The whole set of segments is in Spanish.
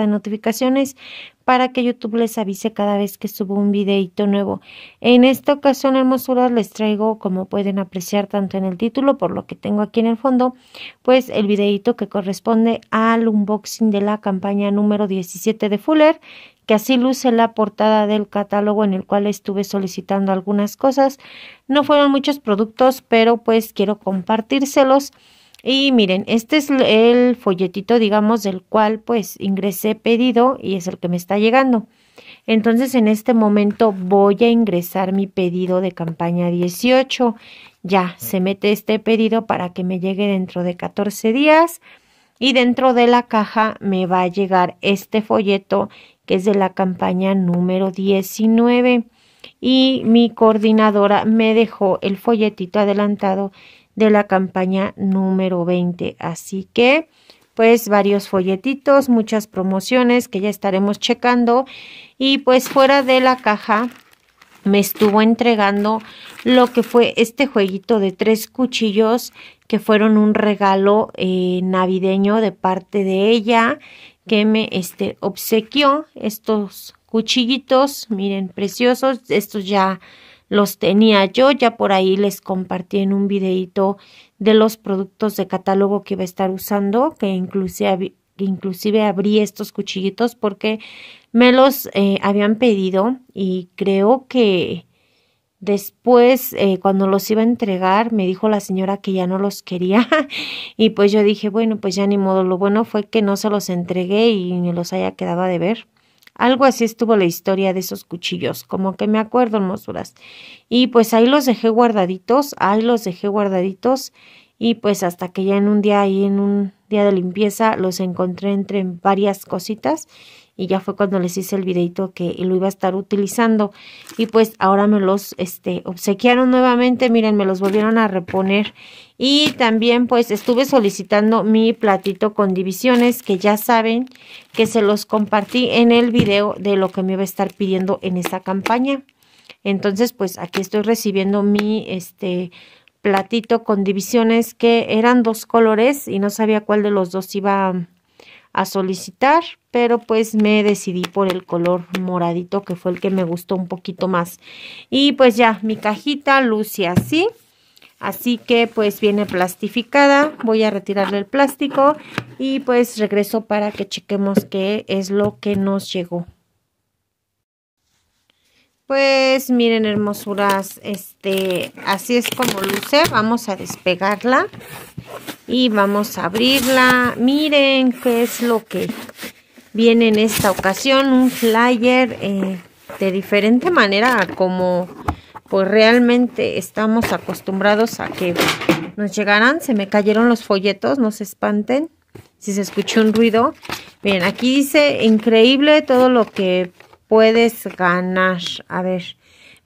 de notificaciones para que YouTube les avise cada vez que subo un videito nuevo. En esta ocasión, hermosuras, les traigo, como pueden apreciar tanto en el título, por lo que tengo aquí en el fondo, pues el videito que corresponde al unboxing de la campaña número 17 de Fuller, que así luce la portada del catálogo en el cual estuve solicitando algunas cosas. No fueron muchos productos, pero pues quiero compartírselos y miren, este es el folletito, digamos, del cual pues ingresé pedido y es el que me está llegando. Entonces, en este momento voy a ingresar mi pedido de campaña 18. Ya se mete este pedido para que me llegue dentro de 14 días y dentro de la caja me va a llegar este folleto que es de la campaña número 19 y mi coordinadora me dejó el folletito adelantado de la campaña número 20. Así que, pues varios folletitos, muchas promociones que ya estaremos checando y pues fuera de la caja me estuvo entregando lo que fue este jueguito de tres cuchillos que fueron un regalo eh, navideño de parte de ella que me este, obsequió estos cuchillitos, miren, preciosos, estos ya los tenía yo, ya por ahí les compartí en un videito de los productos de catálogo que iba a estar usando, que inclusive, abrí estos cuchillitos porque me los eh, habían pedido y creo que después eh, cuando los iba a entregar me dijo la señora que ya no los quería y pues yo dije bueno pues ya ni modo, lo bueno fue que no se los entregué y me los haya quedado de ver. Algo así estuvo la historia de esos cuchillos, como que me acuerdo, hermosuras. Y pues ahí los dejé guardaditos, ahí los dejé guardaditos y pues hasta que ya en un día ahí en un día de limpieza los encontré entre varias cositas y ya fue cuando les hice el videito que lo iba a estar utilizando y pues ahora me los este obsequiaron nuevamente miren me los volvieron a reponer y también pues estuve solicitando mi platito con divisiones que ya saben que se los compartí en el video de lo que me iba a estar pidiendo en esta campaña entonces pues aquí estoy recibiendo mi este platito con divisiones que eran dos colores y no sabía cuál de los dos iba a solicitar, pero pues me decidí por el color moradito que fue el que me gustó un poquito más. Y pues ya, mi cajita luce así. Así que pues viene plastificada, voy a retirarle el plástico y pues regreso para que chequemos qué es lo que nos llegó. Pues miren hermosuras, este, así es como luce. Vamos a despegarla y vamos a abrirla. Miren qué es lo que viene en esta ocasión. Un flyer eh, de diferente manera como pues realmente estamos acostumbrados a que nos llegaran. Se me cayeron los folletos, no se espanten si se escuchó un ruido. Miren, aquí dice increíble todo lo que puedes ganar. A ver,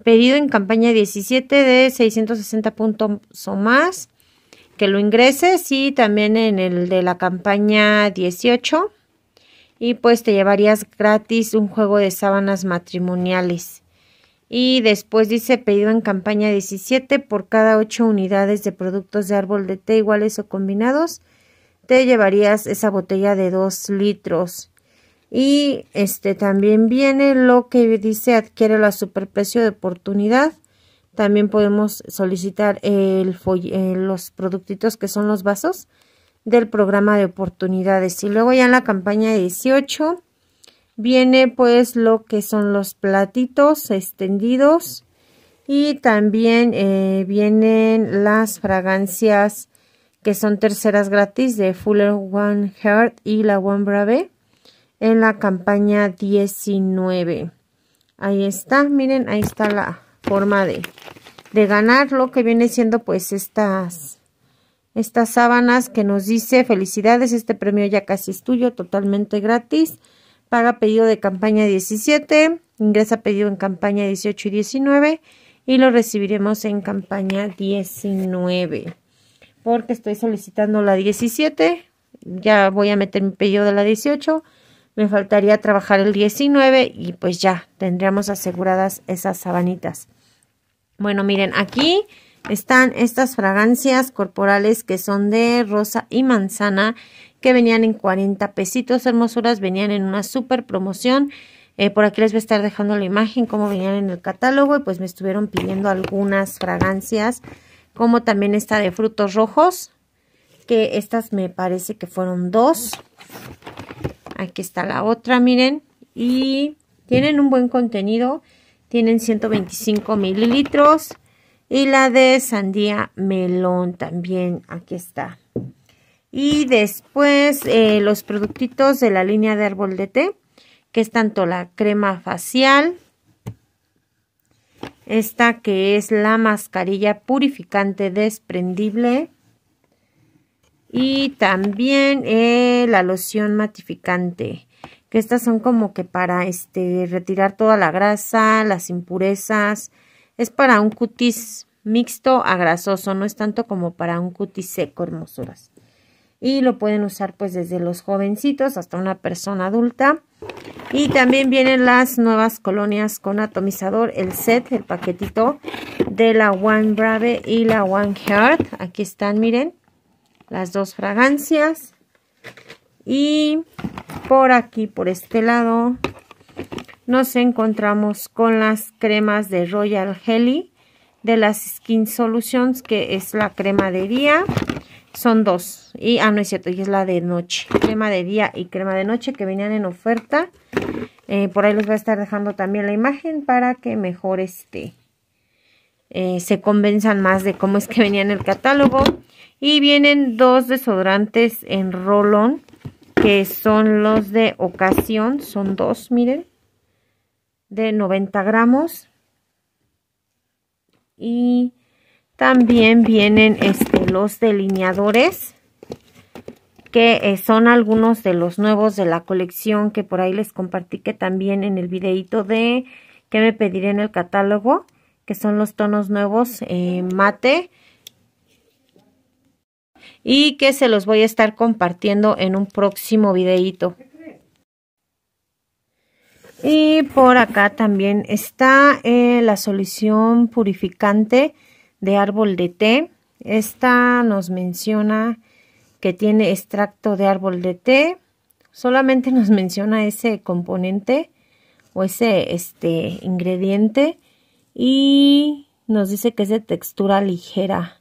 pedido en campaña 17 de 660 puntos o más, que lo ingreses y también en el de la campaña 18 y pues te llevarías gratis un juego de sábanas matrimoniales. Y después dice pedido en campaña 17 por cada 8 unidades de productos de árbol de té iguales o combinados, te llevarías esa botella de 2 litros. Y este también viene lo que dice adquiere la superprecio de oportunidad. También podemos solicitar el eh, los productitos que son los vasos del programa de oportunidades. Y luego ya en la campaña 18 viene pues lo que son los platitos extendidos y también eh, vienen las fragancias que son terceras gratis de Fuller One Heart y la One Brave en la campaña 19. Ahí está, miren, ahí está la forma de, de ganar lo que viene siendo pues estas, estas sábanas que nos dice felicidades, este premio ya casi es tuyo, totalmente gratis. Paga pedido de campaña 17, ingresa pedido en campaña 18 y 19 y lo recibiremos en campaña 19 porque estoy solicitando la 17, ya voy a meter mi pedido de la 18 me faltaría trabajar el 19 y pues ya tendríamos aseguradas esas sabanitas. Bueno, miren, aquí están estas fragancias corporales que son de rosa y manzana que venían en 40 pesitos, hermosuras, venían en una super promoción. Eh, por aquí les voy a estar dejando la imagen, cómo venían en el catálogo y pues me estuvieron pidiendo algunas fragancias, como también esta de frutos rojos, que estas me parece que fueron dos. Aquí está la otra, miren. Y tienen un buen contenido. Tienen 125 mililitros. Y la de sandía melón también. Aquí está. Y después eh, los productitos de la línea de árbol de té. Que es tanto la crema facial. Esta que es la mascarilla purificante desprendible y también eh, la loción matificante. Que estas son como que para este, retirar toda la grasa, las impurezas. Es para un cutis mixto a grasoso, no es tanto como para un cutis seco, hermosuras. Y lo pueden usar pues desde los jovencitos hasta una persona adulta. Y también vienen las nuevas colonias con atomizador, el set, el paquetito de la One Brave y la One Heart. Aquí están, miren las dos fragancias. Y por aquí, por este lado, nos encontramos con las cremas de Royal Jelly de las Skin Solutions, que es la crema de día. Son dos. Y, ah, no es cierto, y es la de noche. Crema de día y crema de noche que venían en oferta. Eh, por ahí les voy a estar dejando también la imagen para que mejor esté, eh, se convenzan más de cómo es que venía en el catálogo. Y vienen dos desodorantes en rolón, que son los de ocasión, son dos, miren, de 90 gramos. Y también vienen este, los delineadores, que eh, son algunos de los nuevos de la colección que por ahí les compartí que también en el videito de que me pediré en el catálogo, que son los tonos nuevos eh, mate, y que se los voy a estar compartiendo en un próximo videíto. Y por acá también está eh, la solución purificante de árbol de té. Esta nos menciona que tiene extracto de árbol de té. Solamente nos menciona ese componente o ese este, ingrediente y nos dice que es de textura ligera.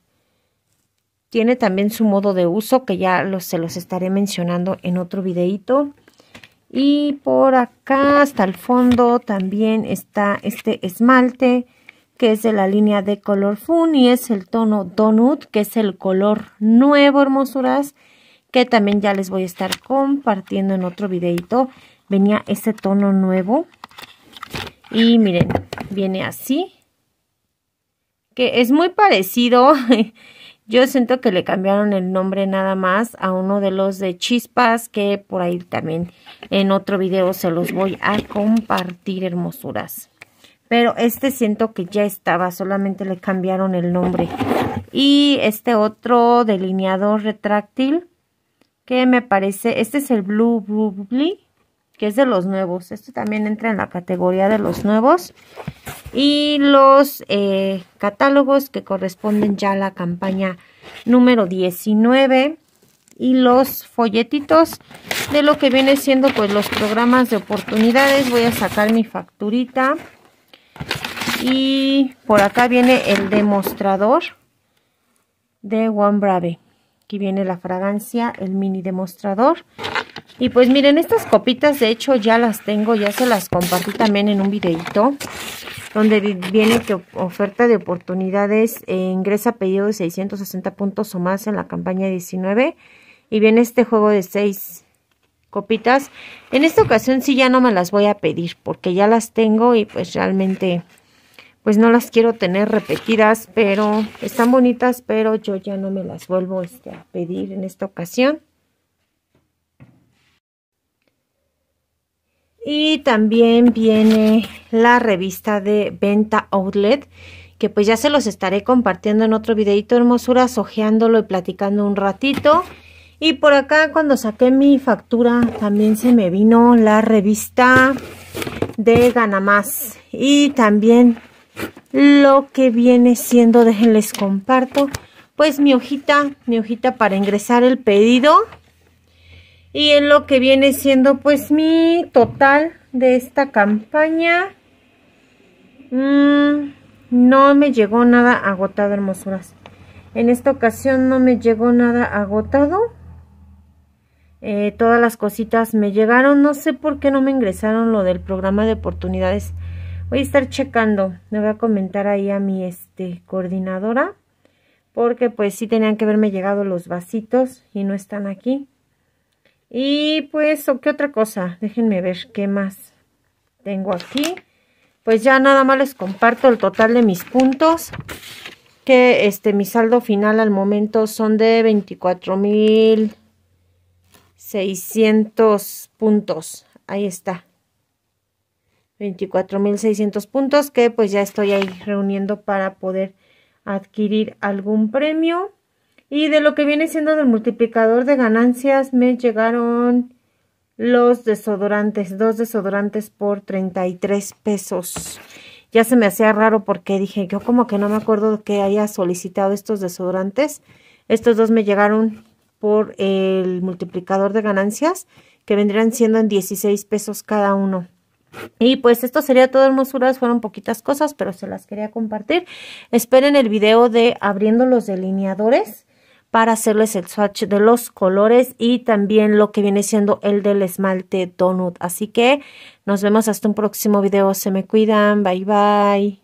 Tiene también su modo de uso que ya se los estaré mencionando en otro videito. Y por acá hasta el fondo también está este esmalte que es de la línea de color fun y es el tono donut que es el color nuevo hermosuras que también ya les voy a estar compartiendo en otro videito. Venía este tono nuevo y miren, viene así, que es muy parecido Yo siento que le cambiaron el nombre nada más a uno de los de chispas que por ahí también en otro video se los voy a compartir hermosuras. Pero este siento que ya estaba, solamente le cambiaron el nombre. Y este otro delineador retráctil que me parece, este es el Blue Blue Blue que es de los nuevos. esto también entra en la categoría de los nuevos. Y los eh, catálogos que corresponden ya a la campaña número 19 y los folletitos de lo que viene siendo pues los programas de oportunidades. Voy a sacar mi facturita y por acá viene el demostrador de One Brave. Aquí viene la fragancia, el mini demostrador y pues miren, estas copitas de hecho ya las tengo, ya se las compartí también en un videito donde viene que oferta de oportunidades, eh, ingresa pedido de 660 puntos o más en la campaña 19 y viene este juego de 6 copitas. En esta ocasión sí ya no me las voy a pedir porque ya las tengo y pues realmente pues no las quiero tener repetidas, pero están bonitas, pero yo ya no me las vuelvo este, a pedir en esta ocasión. Y también viene la revista de Venta Outlet, que pues ya se los estaré compartiendo en otro videito hermosura ojeándolo y platicando un ratito. Y por acá cuando saqué mi factura también se me vino la revista de Gana Más. Y también lo que viene siendo, déjenles comparto, pues mi hojita, mi hojita para ingresar el pedido y en lo que viene siendo pues mi total de esta campaña mm, no me llegó nada agotado hermosuras en esta ocasión no me llegó nada agotado eh, todas las cositas me llegaron no sé por qué no me ingresaron lo del programa de oportunidades voy a estar checando le voy a comentar ahí a mi este coordinadora porque pues sí tenían que haberme llegado los vasitos y no están aquí y pues, ¿qué otra cosa? Déjenme ver qué más tengo aquí. Pues ya nada más les comparto el total de mis puntos. Que este, mi saldo final al momento son de 24,600 puntos. Ahí está. 24,600 puntos que pues ya estoy ahí reuniendo para poder adquirir algún premio. Y de lo que viene siendo del multiplicador de ganancias me llegaron los desodorantes, dos desodorantes por 33 pesos. Ya se me hacía raro porque dije, yo como que no me acuerdo que haya solicitado estos desodorantes. Estos dos me llegaron por el multiplicador de ganancias, que vendrían siendo en 16 pesos cada uno. Y pues esto sería todo hermosuras, fueron poquitas cosas, pero se las quería compartir. Esperen el video de abriendo los delineadores para hacerles el swatch de los colores y también lo que viene siendo el del esmalte donut. Así que nos vemos hasta un próximo video. Se me cuidan. Bye bye.